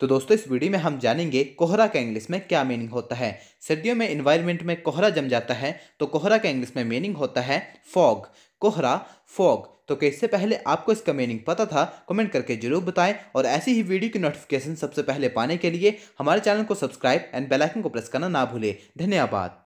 तो दोस्तों इस वीडियो में हम जानेंगे कोहरा का इंग्लिश में क्या मीनिंग होता है सर्दियों में इन्वायरमेंट में कोहरा जम जाता है तो कोहरा का इंग्लिश में मीनिंग होता है फॉग कोहरा फॉग तो इससे पहले आपको इसका मीनिंग पता था कमेंट करके जरूर बताएं और ऐसी ही वीडियो की नोटिफिकेशन सबसे पहले पाने के लिए हमारे चैनल को सब्सक्राइब एंड बेलाइकन को प्रेस करना ना भूलें धन्यवाद